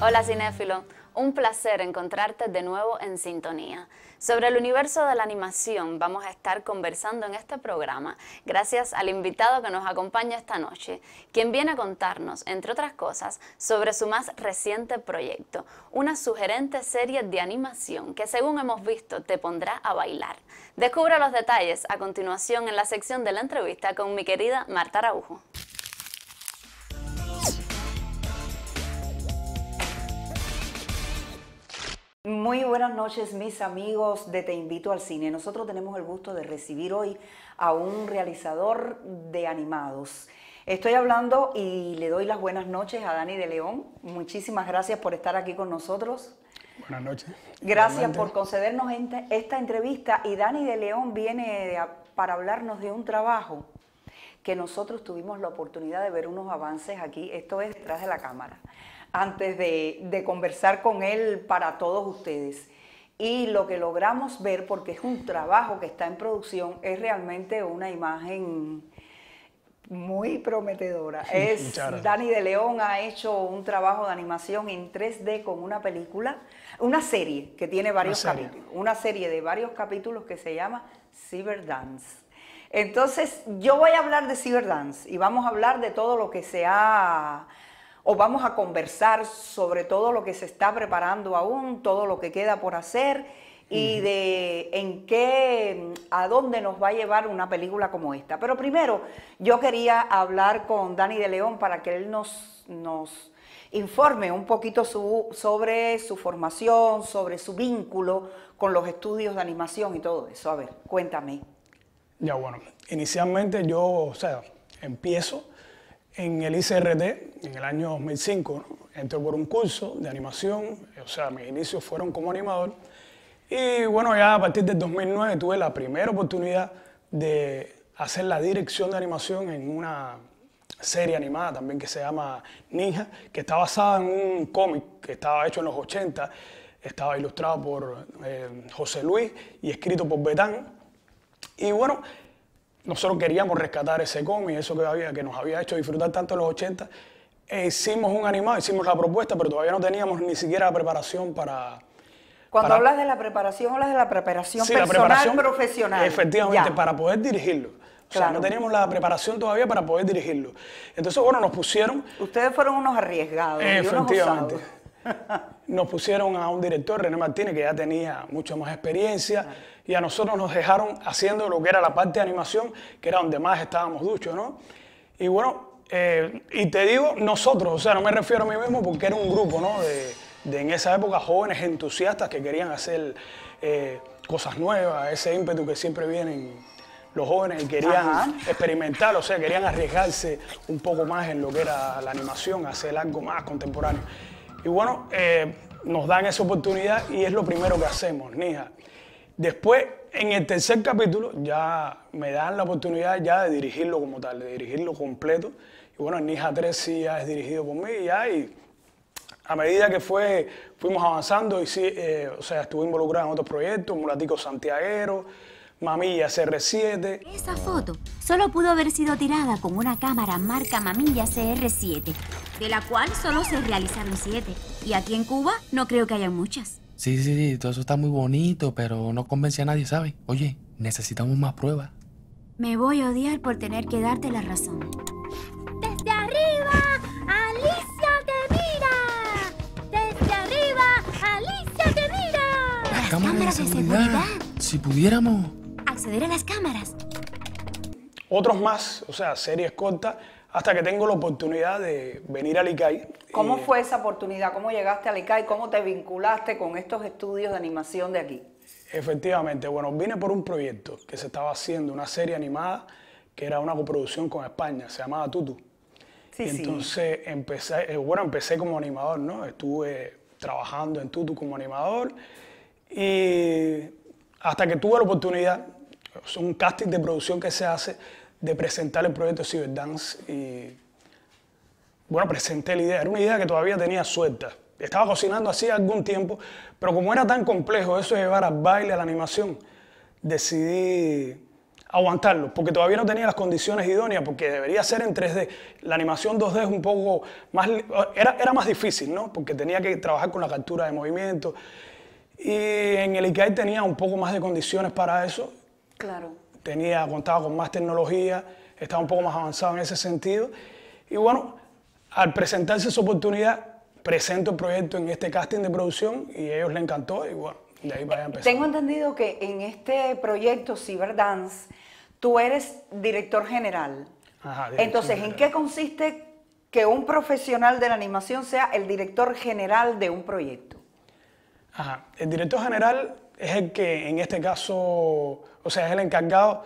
Hola cinéfilo, un placer encontrarte de nuevo en sintonía. Sobre el universo de la animación vamos a estar conversando en este programa gracias al invitado que nos acompaña esta noche, quien viene a contarnos, entre otras cosas, sobre su más reciente proyecto, una sugerente serie de animación que según hemos visto te pondrá a bailar. Descubra los detalles a continuación en la sección de la entrevista con mi querida Marta Araujo. Muy buenas noches mis amigos de Te invito al cine. Nosotros tenemos el gusto de recibir hoy a un realizador de animados. Estoy hablando y le doy las buenas noches a Dani de León. Muchísimas gracias por estar aquí con nosotros. Buenas noches. Gracias por concedernos esta entrevista y Dani de León viene para hablarnos de un trabajo que nosotros tuvimos la oportunidad de ver unos avances aquí, esto es detrás de la cámara antes de, conversar con él para todos ustedes. Y lo que logramos ver, porque es un trabajo que está en producción, es realmente una imagen muy prometedora. Es, Dani de León ha hecho un trabajo de animación en 3D con una película, una serie que tiene varios capítulos, una serie de varios capítulos que se llama Dance. Entonces, yo voy a hablar de Dance y vamos a hablar de todo lo que se ha o vamos a conversar sobre todo lo que se está preparando aún, todo lo que queda por hacer y de en qué, a dónde nos va a llevar una película como esta. Pero primero, yo quería hablar con Dani de León para que él nos, nos informe un poquito su, sobre su formación, sobre su vínculo con los estudios de animación y todo eso. A ver, cuéntame. Ya bueno, inicialmente yo, o sea, empiezo en el ICRT, en el año 2005, entré por un curso de animación, eh, o sea, mis inicios fueron como animador. Y bueno, ya a partir del 2009 tuve la primera oportunidad de hacer la dirección de animación en una serie animada también que se llama Ninja, que está basada en un cómic que estaba hecho en los 80, estaba ilustrado por eh, José Luis y escrito por Betán. Y bueno, nosotros queríamos rescatar ese cómic, eso que, había, que nos había hecho disfrutar tanto en los 80. hicimos un animado, hicimos la propuesta, pero todavía no teníamos ni siquiera la preparación para... Cuando hablas de la preparación, hablas de la preparación personal, profesional. Efectivamente, para poder dirigirlo. O sea, no teníamos la preparación todavía para poder dirigirlo. Entonces, bueno, nos pusieron... Ustedes fueron unos arriesgados. Efectivamente. Nos pusieron a un director, René Martínez, que ya tenía mucha más experiencia, y a nosotros nos dejaron haciendo lo que era la parte de animación, que era donde más estábamos duchos, ¿no? Y bueno, eh, y te digo nosotros, o sea, no me refiero a mí mismo porque era un grupo, ¿no? De, de en esa época jóvenes entusiastas que querían hacer eh, cosas nuevas, ese ímpetu que siempre vienen los jóvenes y querían experimentar, o sea, querían arriesgarse un poco más en lo que era la animación, hacer algo más contemporáneo. Y bueno, eh, nos dan esa oportunidad y es lo primero que hacemos, Nija. Después, en el tercer capítulo, ya me dan la oportunidad ya de dirigirlo como tal, de dirigirlo completo. Y bueno, Nija 3 sí ya es dirigido por mí ya y a medida que fue, fuimos avanzando y sí, eh, o sea, estuve involucrado en otros proyectos, Mulatico Santiaguero, Mamilla CR7. Esa foto solo pudo haber sido tirada con una cámara marca Mamilla CR7, de la cual solo se realizaron siete. Y aquí en Cuba no creo que haya muchas. Sí, sí, sí, todo eso está muy bonito, pero no convence a nadie, ¿sabes? Oye, necesitamos más pruebas. Me voy a odiar por tener que darte la razón. ¡Desde arriba! ¡Alicia te mira! ¡Desde arriba! ¡Alicia te mira! Las, cámaras, Si pudiéramos a las cámaras. Otros más, o sea, series cortas, hasta que tengo la oportunidad de venir a ICAI. ¿Cómo eh, fue esa oportunidad? ¿Cómo llegaste a ICAI? ¿Cómo te vinculaste con estos estudios de animación de aquí? Efectivamente, bueno, vine por un proyecto que se estaba haciendo, una serie animada que era una coproducción con España, se llamaba Tutu. Sí, sí. entonces empecé, eh, bueno, empecé como animador, ¿no? Estuve trabajando en Tutu como animador y hasta que tuve la oportunidad es un casting de producción que se hace de presentar el proyecto Cyberdance y bueno, presenté la idea. Era una idea que todavía tenía suelta. Estaba cocinando así algún tiempo, pero como era tan complejo eso de llevar al baile a la animación, decidí aguantarlo, porque todavía no tenía las condiciones idóneas, porque debería ser en 3D. La animación 2D es un poco más... Era, era más difícil, ¿no? Porque tenía que trabajar con la captura de movimiento. Y en el ICAI tenía un poco más de condiciones para eso Claro. Tenía, contaba con más tecnología, estaba un poco más avanzado en ese sentido. Y bueno, al presentarse esa oportunidad, presento el proyecto en este casting de producción y a ellos les encantó y bueno, de ahí a empezar. Tengo entendido que en este proyecto Cyberdance tú eres director general. Ajá, Entonces, ¿en qué consiste que un profesional de la animación sea el director general de un proyecto? Ajá, el director general es el que en este caso, o sea, es el encargado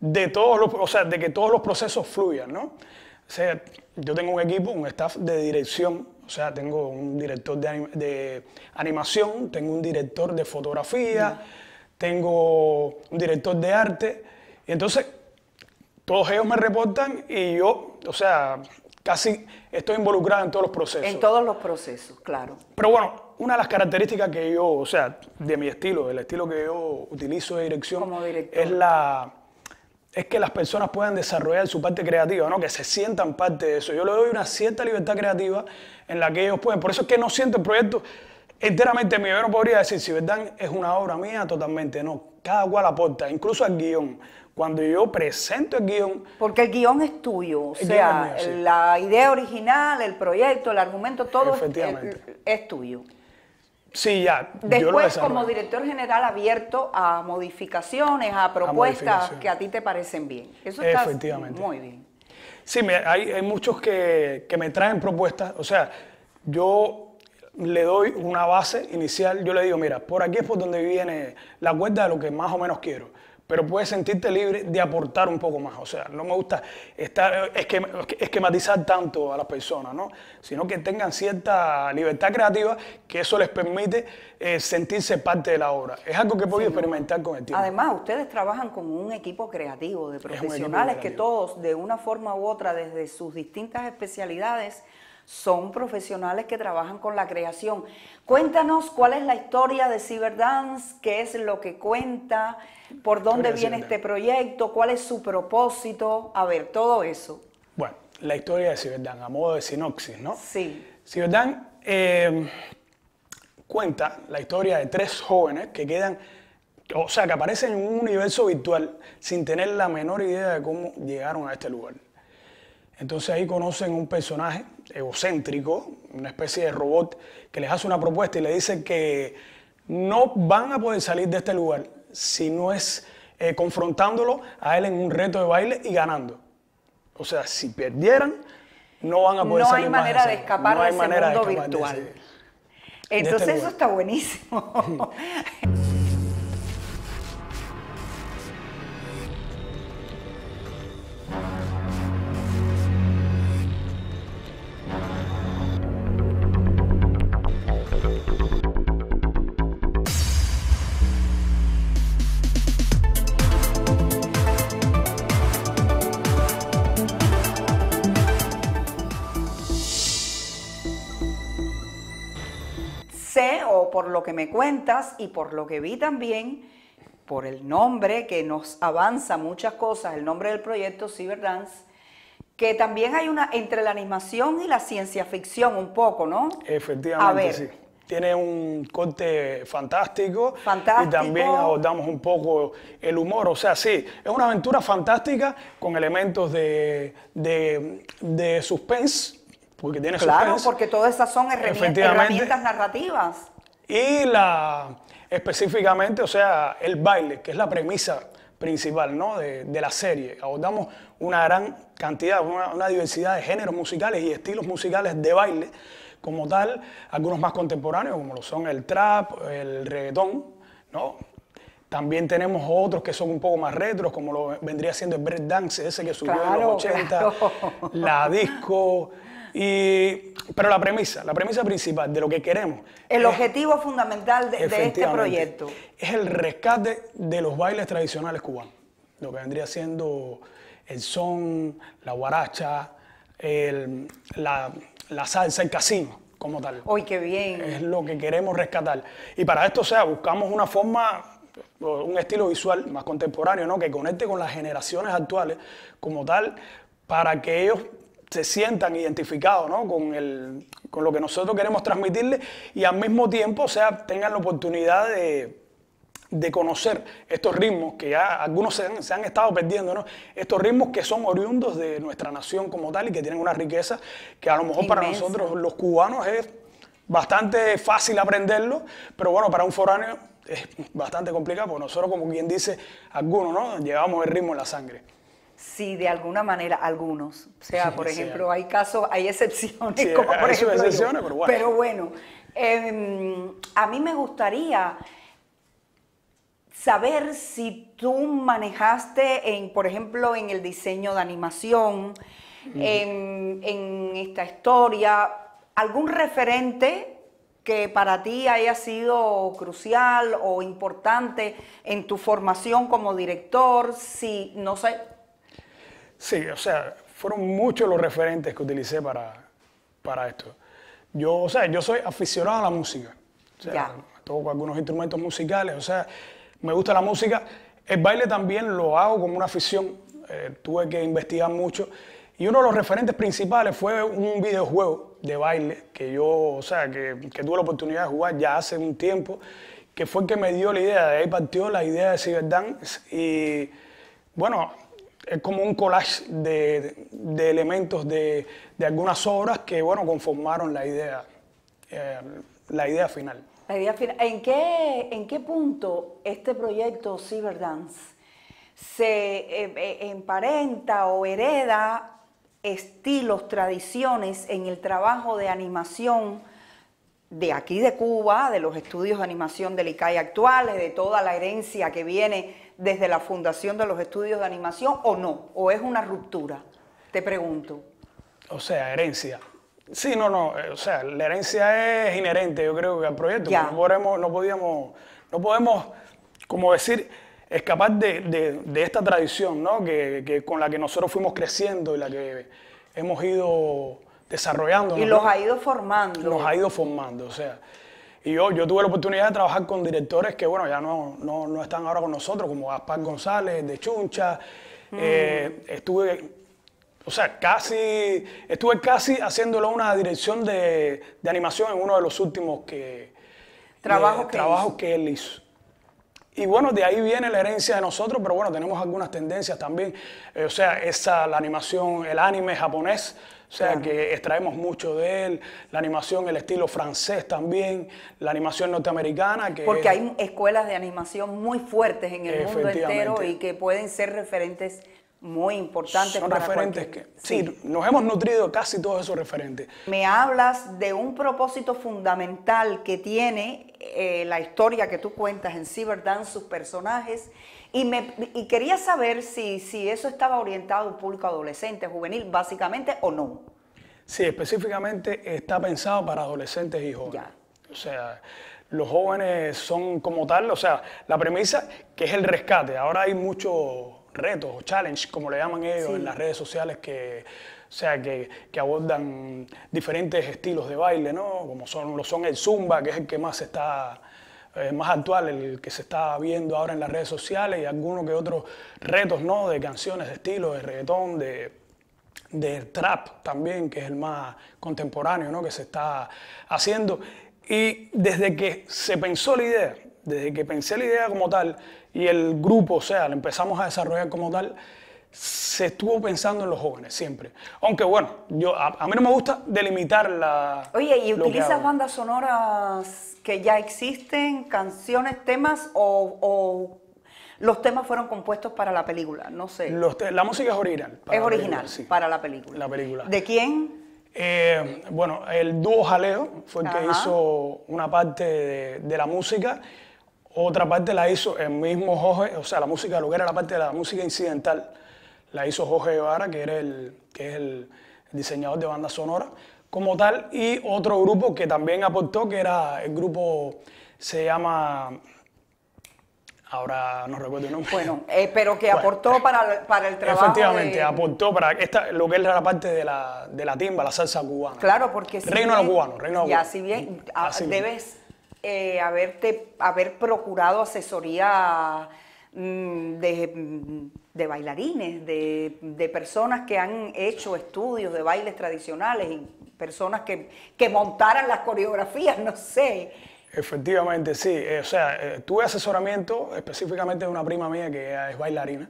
de todos los, sea, de que todos los procesos fluyan, ¿no? O sea, yo tengo un equipo, un staff de dirección, o sea, tengo un director de, animación, tengo un director de fotografía, tengo un director de arte, y entonces todos ellos me reportan y yo, o sea, casi estoy involucrado en todos los procesos. En todos los procesos, claro. Pero bueno, una de las características que yo, o sea, de mi estilo, del estilo que yo utilizo de dirección, es la es que las personas puedan desarrollar su parte creativa, ¿no? que se sientan parte de eso. Yo le doy una cierta libertad creativa en la que ellos pueden. Por eso es que no siento el proyecto enteramente mío. Yo no podría decir si verdad es una obra mía totalmente, no. Cada cual aporta, incluso al guión. Cuando yo presento el guión... Porque el guión es tuyo, o sea, la idea original, el proyecto, el argumento, todo es, es tuyo. Sí, ya. Después, como director general, abierto a modificaciones, a propuestas que a ti te parecen bien. Eso está Efectivamente. muy bien. Sí, hay, muchos que, que me traen propuestas. O sea, yo le doy una base inicial, yo le digo, mira, por aquí es por donde viene la cuenta de lo que más o menos quiero pero puedes sentirte libre de aportar un poco más. O sea, no me gusta estar, esquematizar tanto a las personas, ¿no? sino que tengan cierta libertad creativa que eso les permite eh, sentirse parte de la obra. Es algo que he podido experimentar con el tiempo. Además, ustedes trabajan con un equipo creativo de profesionales que todos, de una forma u otra, desde sus distintas especialidades, son profesionales que trabajan con la creación. Cuéntanos cuál es la historia de Cyberdance, qué es lo que cuenta, por dónde viene este proyecto, cuál es su propósito, a ver, todo eso. Bueno, la historia de Cyberdance, a modo de sinopsis, ¿no? Sí. Cyberdance eh, cuenta la historia de tres jóvenes que quedan o sea, que aparecen en un universo virtual sin tener la menor idea de cómo llegaron a este lugar. Entonces ahí conocen un personaje egocéntrico, una especie de robot que les hace una propuesta y le dice que no van a poder salir de este lugar si no es eh, confrontándolo a él en un reto de baile y ganando. O sea, si perdieran, no van a poder salir. no Hay manera de, escapar de ese mundo virtual. Este Entonces eso está buenísimo. que me cuentas y por lo que vi también, por el nombre que nos avanza muchas cosas, el nombre del proyecto Ciberdance, que también hay una entre la animación y la ciencia ficción un poco, ¿no? Efectivamente, sí. Tiene un corte fantástico, fantástico. Y también abordamos un poco el humor. O sea, sí, es una aventura fantástica con elementos de, de, suspense, porque tiene claro, suspense. Claro, porque todas esas son herramientas narrativas y la, específicamente, o sea, el baile, que es la premisa principal de, la serie. Abordamos una gran cantidad, una, diversidad de géneros musicales y estilos musicales de baile como tal, algunos más contemporáneos como lo son el trap, el reggaetón, ¿no? También tenemos otros que son un poco más retros, como lo vendría siendo el Dance, ese que subió en los 80, la disco, y, pero la premisa, la premisa principal de lo que queremos. El objetivo fundamental de, este proyecto. Es el rescate de los bailes tradicionales cubanos. Lo que vendría siendo el son, la guaracha, el, la, la salsa, el casino como tal. ¡Uy, qué bien! Es lo que queremos rescatar. Y para esto, o sea, buscamos una forma, un estilo visual más contemporáneo, ¿no? Que conecte con las generaciones actuales como tal, para que ellos se sientan identificados con, lo que nosotros queremos transmitirles y al mismo tiempo o tengan la oportunidad de, conocer estos ritmos que ya algunos se han, estado perdiendo, estos ritmos que son oriundos de nuestra nación como tal y que tienen una riqueza que a lo mejor para nosotros los cubanos es bastante fácil aprenderlo, pero bueno, para un foráneo es bastante complicado, porque nosotros como quien dice algunos, ¿no? llevamos el ritmo en la sangre si de alguna manera algunos, o sea, por ejemplo, hay casos, hay excepciones, como excepciones, pero bueno, em, a mí me gustaría saber si tú manejaste, en, por ejemplo, en el diseño de animación, en, em, en esta historia, algún referente que para ti haya sido crucial o importante en tu formación como director, si no sé, Sí, o sea, fueron muchos los referentes que utilicé para, para esto. Yo, o sea, yo soy aficionado a la música. O sea, toco algunos instrumentos musicales, o sea, me gusta la música. El baile también lo hago como una afición. Eh, tuve que investigar mucho. Y uno de los referentes principales fue un videojuego de baile que yo, o sea, que, tuve la oportunidad de jugar ya hace un tiempo, que fue el que me dio la idea. De ahí partió la idea de Cyberdance. Y bueno, es como un collage de, elementos de, algunas obras que, bueno, conformaron la idea, eh, la idea final. ¿En qué, en qué punto este proyecto Cyberdance se eh, eh, emparenta o hereda estilos, tradiciones en el trabajo de animación de aquí de Cuba, de los estudios de animación del ICAI actuales, de toda la herencia que viene desde la fundación de los estudios de animación o no? ¿O es una ruptura? Te pregunto. O sea, herencia. Sí, no, no. Eh, o sea, la herencia es inherente, yo creo que al proyecto. No, podemos, no, podíamos, no podemos, como decir, escapar de, de, esta tradición, ¿no? Que, que, con la que nosotros fuimos creciendo y la que hemos ido desarrollando. Y los ha ido formando. Los ha ido formando, o sea. Y yo, tuve la oportunidad de trabajar con directores que, bueno, ya no, no, están ahora con nosotros, como Gaspar González, de Chuncha. Mm. Eh, estuve o sea, casi, estuve casi haciéndolo una dirección de, animación en uno de los últimos que, trabajos, que él hizo. Y bueno, de ahí viene la herencia de nosotros, pero bueno, tenemos algunas tendencias también. Eh, o sea, esa, la animación, el anime japonés, o sea, que extraemos mucho de él, la animación, el estilo francés también, la animación norteamericana. Que Porque hay escuelas de animación muy fuertes en el mundo entero y que pueden ser referentes muy importante Son referentes que sí. nos hemos nutrido casi todos esos referentes. Me hablas de un propósito fundamental que tiene eh, la historia que tú cuentas en Cyberdance, sus personajes, y, me, quería saber si, eso estaba orientado a un público adolescente, juvenil, básicamente, o no. Sí, específicamente está pensado para adolescentes y jóvenes. O sea, los jóvenes son como tal, o sea, la premisa que es el rescate. Ahora hay mucho retos o challenge, como le llaman ellos en las redes sociales, que, sea, que, abordan diferentes estilos de baile, ¿no? Como son, lo son el zumba, que es el que más está... Eh, más actual, el que se está viendo ahora en las redes sociales y algunos que otros retos, ¿no? De canciones, de estilo, de reggaetón, de, de trap también, que es el más contemporáneo, ¿no? Que se está haciendo. Y desde que se pensó la idea, desde que pensé la idea como tal, y el grupo, o sea, lo empezamos a desarrollar como tal, se estuvo pensando en los jóvenes siempre. Aunque bueno, yo a, mí no me gusta delimitar la... Oye, ¿y utilizas bandas sonoras que ya existen, canciones, temas o, los temas fueron compuestos para la película? No sé. la música es original. Es original, sí. para la película. La película. ¿De quién? Eh, bueno, el dúo Jaleo fue el que hizo una parte de, de la música otra parte la hizo el mismo Jorge, o sea, la música, lo que era la parte de la música incidental, la hizo Jorge Guevara, que, era el, que es el diseñador de banda sonora, como tal, y otro grupo que también aportó, que era el grupo, se llama ahora no recuerdo el nombre. Bueno, eh, pero que aportó para, para, el trabajo. Efectivamente, aportó para esta, lo que era la parte de la, timba, la salsa cubana. Claro, porque si Reino bien, cubano, reino a los Ya, si bien, así ah, debes eh, haberte, haber procurado asesoría mm, mm, de, bailarines, de, personas que han hecho estudios de bailes tradicionales y personas que, montaran las coreografías, no sé. Efectivamente, sí. Eh, o sea, eh, tuve asesoramiento específicamente de una prima mía que es bailarina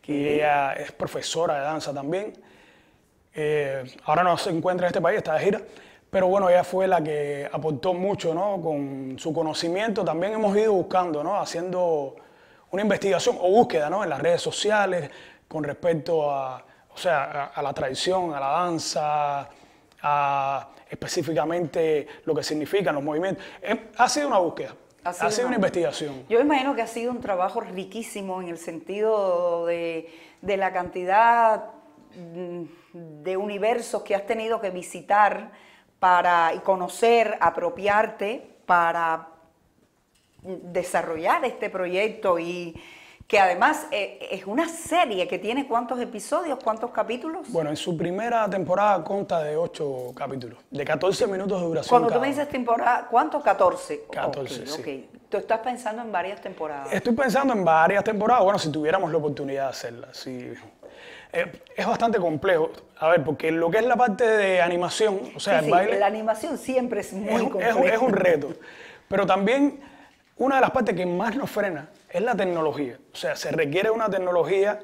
que ella es profesora de danza también. ahora no se encuentra en este país, está de gira, pero bueno, ella fue la que aportó mucho, ¿no? Con su conocimiento también hemos ido buscando, ¿no? Haciendo una investigación o búsqueda, ¿no? En las redes sociales con respecto a, sea, a, la tradición, a la danza, específicamente lo que significan los movimientos. Em, ha sido una búsqueda. Ha sido, una, investigación. Yo imagino que ha sido un trabajo riquísimo en el sentido de, de la cantidad mm, de universos que has tenido que visitar para conocer, apropiarte para desarrollar este proyecto y que además eh, es una serie que tiene cuántos episodios, cuántos capítulos. Bueno, en su primera temporada consta de ocho capítulos, de 14 minutos de duración. Cuando tú me dices temporada, ¿cuántos? 14. 14, okay, Tú estás pensando en varias temporadas. Estoy pensando en varias temporadas, bueno, si tuviéramos la oportunidad de hacerlas, sí eh, es bastante complejo. A ver, porque lo que es la parte de animación, o sea, el baile. la animación siempre es muy es, Es, un reto. Pero también una de las partes que más nos frena es la tecnología. O sea, se requiere una tecnología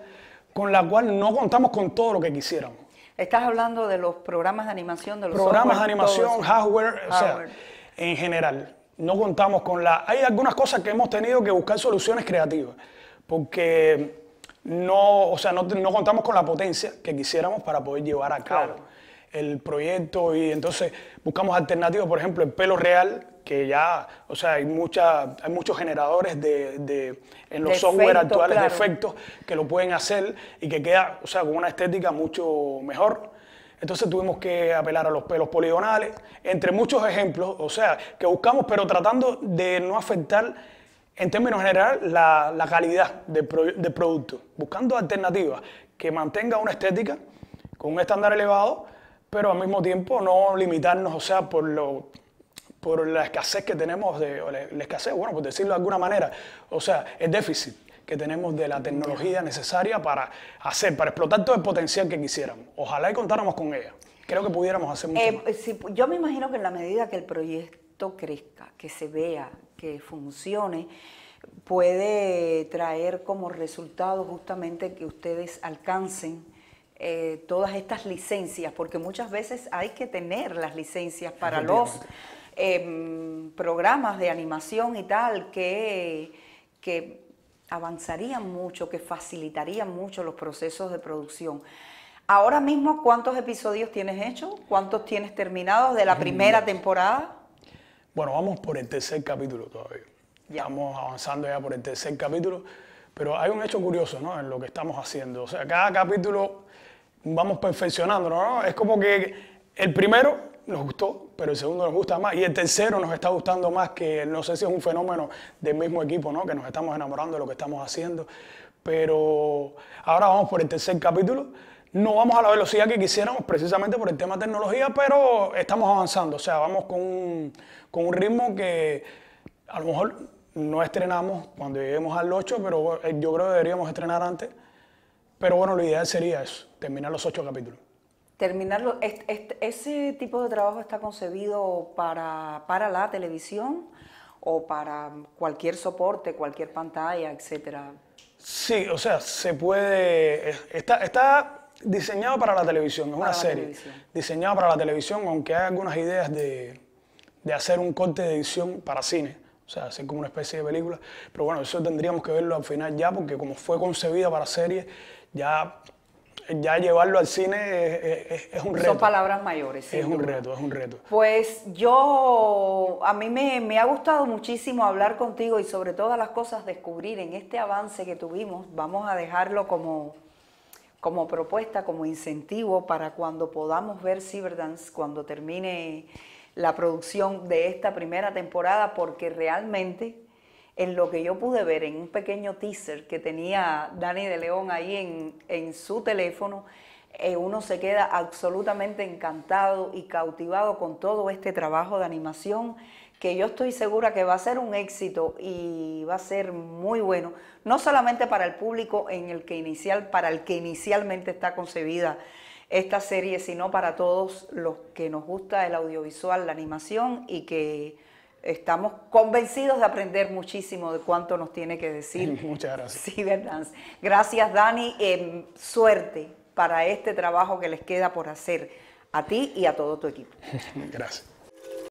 con la cual no contamos con todo lo que quisiéramos. Estás hablando de los programas de animación, de los programas de animación, hardware, hardware, o sea, en general. No contamos con la. Hay algunas cosas que hemos tenido que buscar soluciones creativas, porque no, o sea, no, contamos con la potencia que quisiéramos para poder llevar a cabo el proyecto y entonces buscamos alternativas, por ejemplo, el pelo real, que ya, o sea, hay, hay muchos generadores de, en los software actuales de efectos que lo pueden hacer y que queda, o sea, con una estética mucho mejor. Entonces tuvimos que apelar a los pelos poligonales, entre muchos ejemplos, o sea, que buscamos, pero tratando de no afectar en términos generales, la, calidad del, producto, buscando alternativas que mantenga una estética con un estándar elevado, pero al mismo tiempo no limitarnos, o sea, por lo por la escasez que tenemos, de, la, escasez, bueno, por decirlo de alguna manera, o sea, el déficit que tenemos de la tecnología necesaria para hacer, para explotar todo el potencial que quisiéramos. Ojalá y contáramos con ella. Creo que pudiéramos hacer mucho eh, más. yo me imagino que en la medida que el proyecto crezca, que se vea, que funcione puede traer como resultado justamente que ustedes alcancen eh, todas estas licencias, porque muchas veces hay que tener las licencias para los em, programas de animación y tal, que, que avanzarían mucho, que facilitarían mucho los procesos de producción. Ahora mismo, ¿cuántos episodios tienes hecho? ¿Cuántos tienes terminados de la primera temporada? Bueno, vamos por el tercer capítulo todavía. Ya. vamos avanzando ya por el tercer capítulo, pero hay un hecho curioso ¿no? en lo que estamos haciendo. O sea, cada capítulo vamos perfeccionando, ¿no? Es como que el primero nos gustó, pero el segundo nos gusta más. Y el tercero nos está gustando más, que no sé si es un fenómeno del mismo equipo, ¿no? Que nos estamos enamorando de lo que estamos haciendo. Pero ahora vamos por el tercer capítulo. No vamos a la velocidad que quisiéramos precisamente por el tema tecnología, pero estamos avanzando. O sea, vamos con un, con ritmo que a lo mejor no estrenamos cuando lleguemos al 8, pero yo creo que deberíamos estrenar antes. Pero bueno, la idea sería eso, terminar los 8 capítulos. Terminarlo, ¿ese tipo de trabajo está concebido para, para la televisión o para cualquier soporte, cualquier pantalla, etcétera? Sí, o sea, se puede. Está, está diseñado para la televisión, es una serie Diseñado para la televisión, aunque hay algunas ideas de, hacer un corte de edición para cine, o sea, hacer como una especie de película, pero bueno, eso tendríamos que verlo al final ya, porque como fue concebida para serie, ya, ya llevarlo al cine es, un reto. Son palabras mayores. Es un reto, es un reto. Pues yo, a mí me, me ha gustado muchísimo hablar contigo y sobre todas las cosas descubrir en este avance que tuvimos, vamos a dejarlo como como propuesta, como incentivo para cuando podamos ver Cyberdance, cuando termine la producción de esta primera temporada, porque realmente en lo que yo pude ver en un pequeño teaser que tenía Dani de León ahí en, su teléfono, eh, uno se queda absolutamente encantado y cautivado con todo este trabajo de animación que yo estoy segura que va a ser un éxito y va a ser muy bueno, no solamente para el público en el que inicial, para el que inicialmente está concebida esta serie, sino para todos los que nos gusta el audiovisual, la animación y que estamos convencidos de aprender muchísimo de cuánto nos tiene que decir. Muchas gracias. Sí, verdad. Gracias, Dani. Em, suerte para este trabajo que les queda por hacer a ti y a todo tu equipo. Gracias.